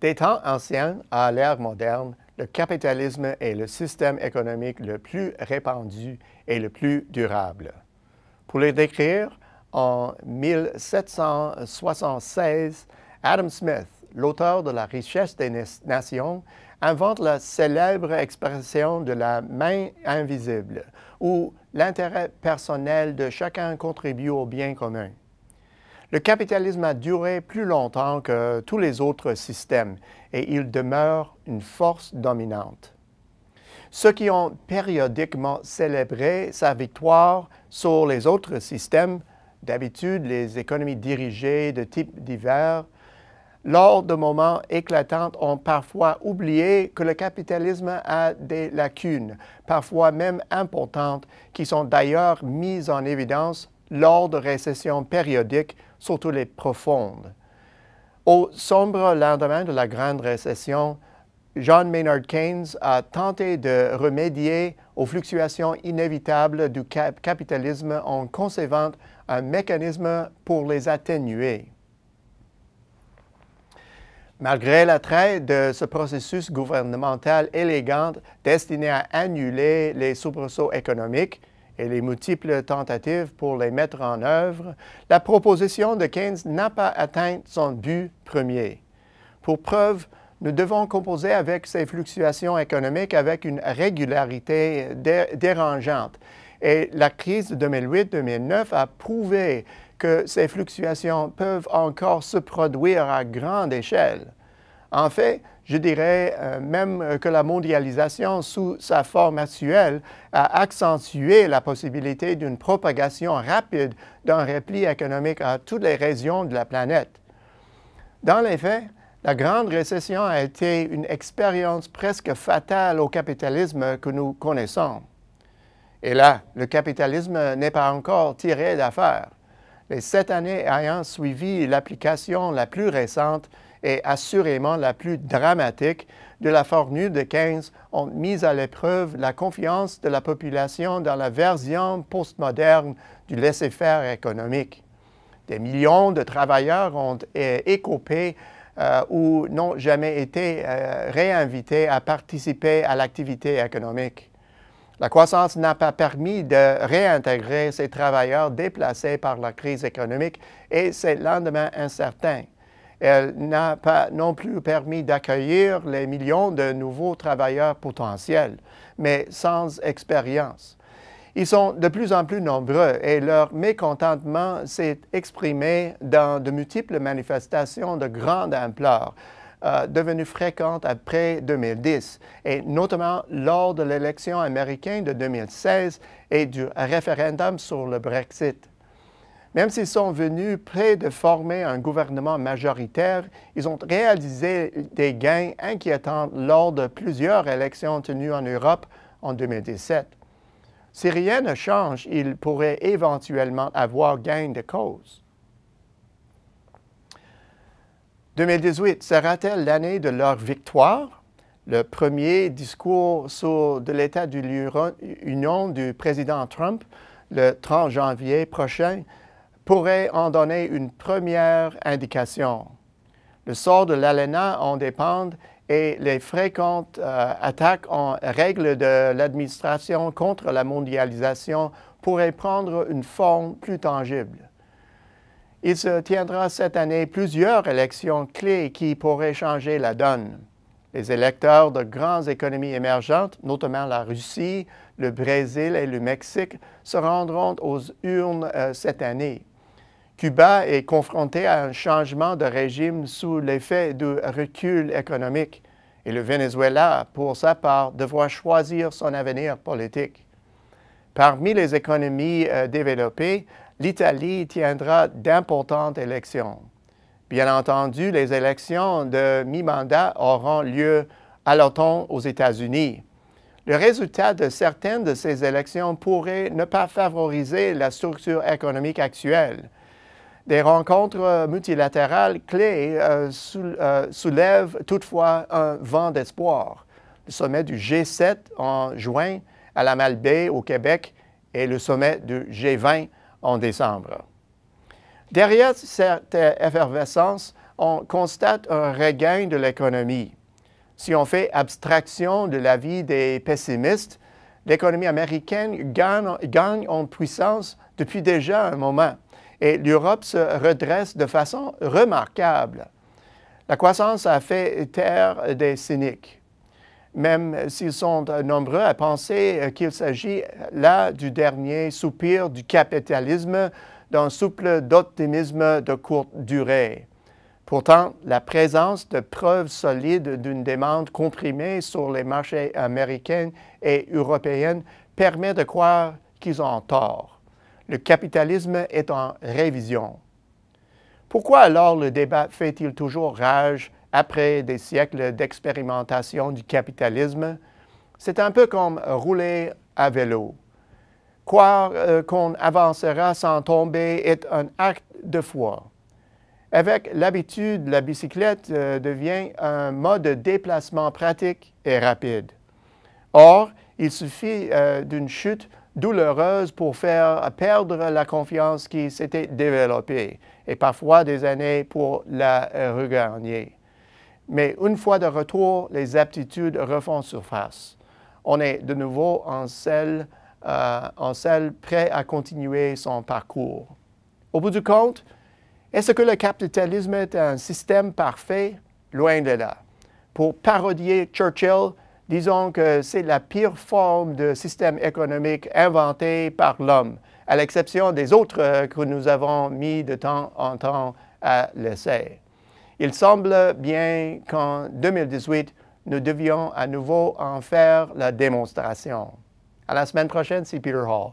Des temps anciens à l'ère moderne, le capitalisme est le système économique le plus répandu et le plus durable. Pour le décrire, en 1776, Adam Smith, l'auteur de La richesse des nations, invente la célèbre expression de la main invisible, où l'intérêt personnel de chacun contribue au bien commun. Le capitalisme a duré plus longtemps que tous les autres systèmes et il demeure une force dominante. Ceux qui ont périodiquement célébré sa victoire sur les autres systèmes, d'habitude les économies dirigées de types divers, lors de moments éclatants, ont parfois oublié que le capitalisme a des lacunes, parfois même importantes, qui sont d'ailleurs mises en évidence lors de récessions périodiques, surtout les profondes. Au sombre lendemain de la Grande Récession, John Maynard Keynes a tenté de remédier aux fluctuations inévitables du capitalisme en concevant un mécanisme pour les atténuer. Malgré l'attrait de ce processus gouvernemental élégant destiné à annuler les soubresauts économiques, et les multiples tentatives pour les mettre en œuvre, la proposition de Keynes n'a pas atteint son but premier. Pour preuve, nous devons composer avec ces fluctuations économiques avec une régularité dérangeante. Et la crise de 2008-2009 a prouvé que ces fluctuations peuvent encore se produire à grande échelle. En fait, je dirais euh, même que la mondialisation sous sa forme actuelle a accentué la possibilité d'une propagation rapide d'un repli économique à toutes les régions de la planète. Dans les faits, la grande récession a été une expérience presque fatale au capitalisme que nous connaissons. Et là, le capitalisme n'est pas encore tiré d'affaire. Les sept années ayant suivi l'application la plus récente et assurément la plus dramatique de la formule de 15 ont mis à l'épreuve la confiance de la population dans la version postmoderne du laisser-faire économique. Des millions de travailleurs ont euh, écopé euh, ou n'ont jamais été euh, réinvités à participer à l'activité économique. La croissance n'a pas permis de réintégrer ces travailleurs déplacés par la crise économique et c'est lendemain incertain. Elle n'a pas non plus permis d'accueillir les millions de nouveaux travailleurs potentiels, mais sans expérience. Ils sont de plus en plus nombreux et leur mécontentement s'est exprimé dans de multiples manifestations de grande ampleur, euh, devenues fréquentes après 2010, et notamment lors de l'élection américaine de 2016 et du référendum sur le Brexit. Même s'ils sont venus près de former un gouvernement majoritaire, ils ont réalisé des gains inquiétants lors de plusieurs élections tenues en Europe en 2017. Si rien ne change, ils pourraient éventuellement avoir gain de cause. 2018 sera-t-elle l'année de leur victoire? Le premier discours de l'état de l'Union du président Trump le 30 janvier prochain pourrait en donner une première indication. Le sort de l'ALENA en dépend et les fréquentes euh, attaques en règle de l'administration contre la mondialisation pourraient prendre une forme plus tangible. Il se tiendra cette année plusieurs élections clés qui pourraient changer la donne. Les électeurs de grandes économies émergentes, notamment la Russie, le Brésil et le Mexique, se rendront aux urnes euh, cette année. Cuba est confronté à un changement de régime sous l'effet du recul économique et le Venezuela, pour sa part, devra choisir son avenir politique. Parmi les économies euh, développées, l'Italie tiendra d'importantes élections. Bien entendu, les élections de mi-mandat auront lieu à l'automne aux États-Unis. Le résultat de certaines de ces élections pourrait ne pas favoriser la structure économique actuelle, des rencontres euh, multilatérales clés euh, euh, soulèvent toutefois un vent d'espoir. Le sommet du G7 en juin à la Malbaie au Québec et le sommet du G20 en décembre. Derrière cette effervescence, on constate un regain de l'économie. Si on fait abstraction de l'avis des pessimistes, l'économie américaine gagne en puissance depuis déjà un moment et l'Europe se redresse de façon remarquable. La croissance a fait taire des cyniques, même s'ils sont nombreux à penser euh, qu'il s'agit là du dernier soupir du capitalisme, d'un souple d'optimisme de courte durée. Pourtant, la présence de preuves solides d'une demande comprimée sur les marchés américains et européens permet de croire qu'ils ont tort. Le capitalisme est en révision. Pourquoi alors le débat fait-il toujours rage après des siècles d'expérimentation du capitalisme? C'est un peu comme rouler à vélo. Croire euh, qu'on avancera sans tomber est un acte de foi. Avec l'habitude, la bicyclette euh, devient un mode de déplacement pratique et rapide. Or, il suffit euh, d'une chute douloureuse pour faire perdre la confiance qui s'était développée et parfois des années pour la regagner. Mais une fois de retour, les aptitudes refont surface. On est de nouveau en selle, euh, en selle prêt à continuer son parcours. Au bout du compte, est-ce que le capitalisme est un système parfait? Loin de là. Pour parodier Churchill, disons que c'est la pire forme de système économique inventé par l'homme, à l'exception des autres euh, que nous avons mis de temps en temps à l'essai. Il semble bien qu'en 2018, nous devions à nouveau en faire la démonstration. À la semaine prochaine, c'est Peter Hall.